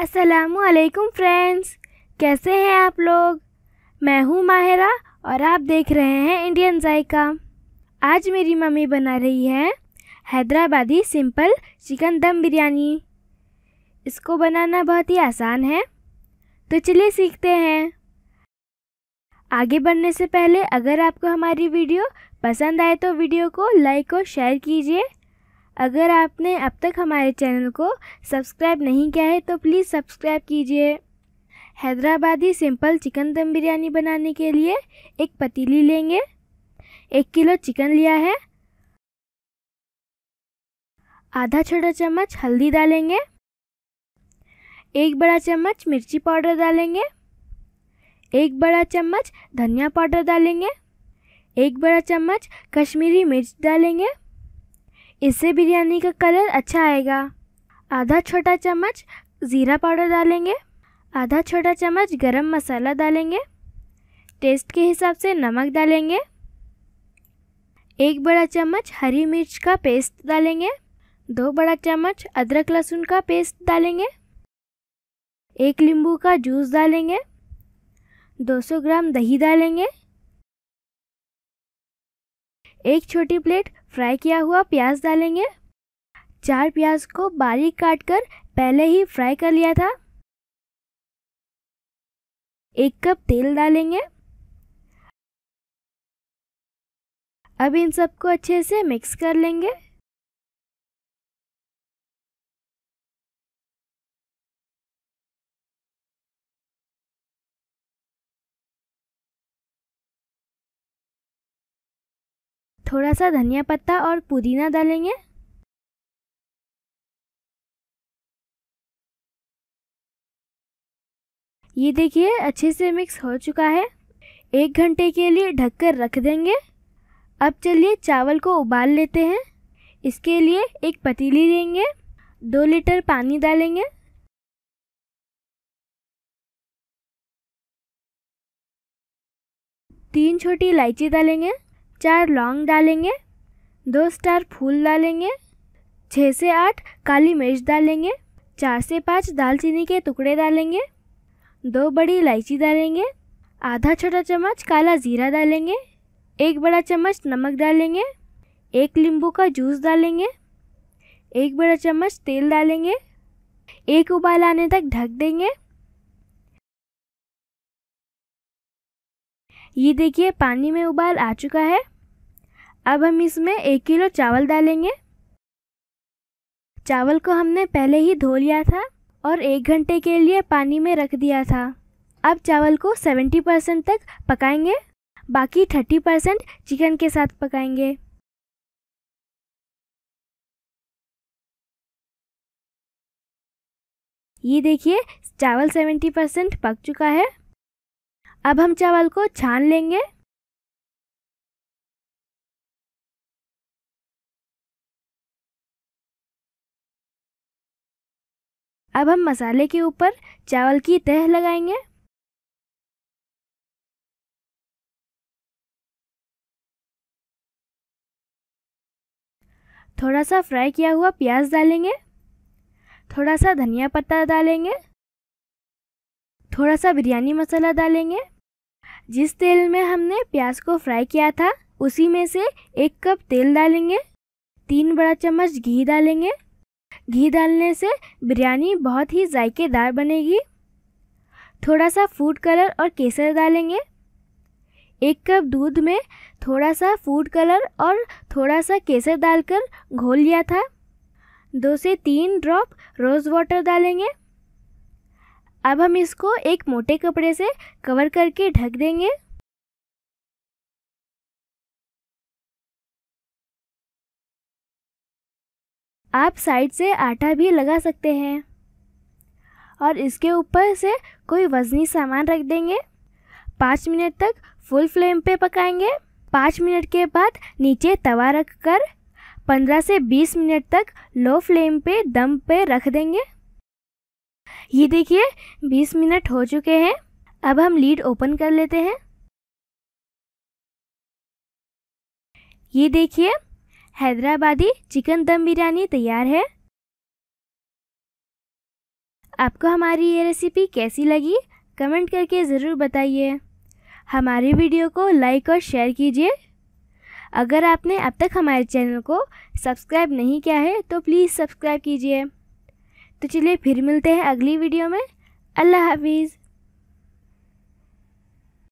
असलकुम फ्रेंड्स कैसे हैं आप लोग मैं हूँ माहिरा और आप देख रहे हैं इंडियन जायका आज मेरी मम्मी बना रही है हैदराबादी सिंपल चिकन दम बिरयानी इसको बनाना बहुत ही आसान है तो चलिए सीखते हैं आगे बढ़ने से पहले अगर आपको हमारी वीडियो पसंद आए तो वीडियो को लाइक और शेयर कीजिए अगर आपने अब तक हमारे चैनल को सब्सक्राइब नहीं किया है तो प्लीज़ सब्सक्राइब कीजिए हैदराबादी सिंपल चिकन दम बिरयानी बनाने के लिए एक पतीली लेंगे एक किलो चिकन लिया है आधा छोटा चम्मच हल्दी डालेंगे एक बड़ा चम्मच मिर्ची पाउडर डालेंगे एक बड़ा चम्मच धनिया पाउडर डालेंगे एक बड़ा चम्मच कश्मीरी मिर्च डालेंगे इससे बिरयानी का कलर अच्छा आएगा आधा छोटा चम्मच ज़ीरा पाउडर डालेंगे आधा छोटा चम्मच गरम मसाला डालेंगे टेस्ट के हिसाब से नमक डालेंगे एक बड़ा चम्मच हरी मिर्च का पेस्ट डालेंगे दो बड़ा चम्मच अदरक लहसुन का पेस्ट डालेंगे एक नींबू का जूस डालेंगे 200 ग्राम दही डालेंगे एक छोटी प्लेट फ्राई किया हुआ प्याज डालेंगे चार प्याज को बारीक काट कर पहले ही फ्राई कर लिया था एक कप तेल डालेंगे अब इन सबको अच्छे से मिक्स कर लेंगे थोड़ा सा धनिया पत्ता और पुदीना डालेंगे ये देखिए अच्छे से मिक्स हो चुका है एक घंटे के लिए ढककर रख देंगे अब चलिए चावल को उबाल लेते हैं इसके लिए एक पतीली लेंगे दो लीटर पानी डालेंगे तीन छोटी इलायची डालेंगे चार लौंग डालेंगे दो स्टार फूल डालेंगे छः से आठ काली मिर्च डालेंगे चार से पाँच दालचीनी के टुकड़े डालेंगे दो बड़ी इलायची डालेंगे आधा छोटा चम्मच काला ज़ीरा डालेंगे एक बड़ा चम्मच नमक डालेंगे एक नींबू का जूस डालेंगे एक बड़ा चम्मच तेल डालेंगे एक उबाल आने तक ढक देंगे ये देखिए पानी में उबाल आ चुका है अब हम इसमें एक किलो चावल डालेंगे चावल को हमने पहले ही धो लिया था और एक घंटे के लिए पानी में रख दिया था अब चावल को 70 परसेंट तक पकाएंगे बाकी 30 परसेंट चिकन के साथ पकाएंगे ये देखिए चावल 70 परसेंट पक चुका है अब हम चावल को छान लेंगे अब हम मसाले के ऊपर चावल की तह लगाएंगे थोड़ा सा फ्राई किया हुआ प्याज डालेंगे थोड़ा सा धनिया पत्ता डालेंगे थोड़ा सा बिरयानी मसाला डालेंगे जिस तेल में हमने प्याज को फ्राई किया था उसी में से एक कप तेल डालेंगे तीन बड़ा चम्मच घी डालेंगे घी डालने से बिरयानी बहुत ही जायकेदार बनेगी थोड़ा सा फूड कलर और केसर डालेंगे एक कप दूध में थोड़ा सा फूड कलर और थोड़ा सा केसर डालकर घोल लिया था दो से तीन ड्रॉप रोज़ वाटर डालेंगे अब हम इसको एक मोटे कपड़े से कवर करके ढक देंगे आप साइड से आटा भी लगा सकते हैं और इसके ऊपर से कोई वजनी सामान रख देंगे पाँच मिनट तक फुल फ्लेम पे पकाएंगे पाँच मिनट के बाद नीचे तवा रख कर पंद्रह से बीस मिनट तक लो फ्लेम पे दम पे रख देंगे ये देखिए 20 मिनट हो चुके हैं अब हम लीड ओपन कर लेते हैं ये देखिए हैदराबादी चिकन दम बिरयानी तैयार है आपको हमारी ये रेसिपी कैसी लगी कमेंट करके ज़रूर बताइए हमारी वीडियो को लाइक और शेयर कीजिए अगर आपने अब तक हमारे चैनल को सब्सक्राइब नहीं किया है तो प्लीज़ सब्सक्राइब कीजिए तो चलिए फिर मिलते हैं अगली वीडियो में अल्लाह हाफिज़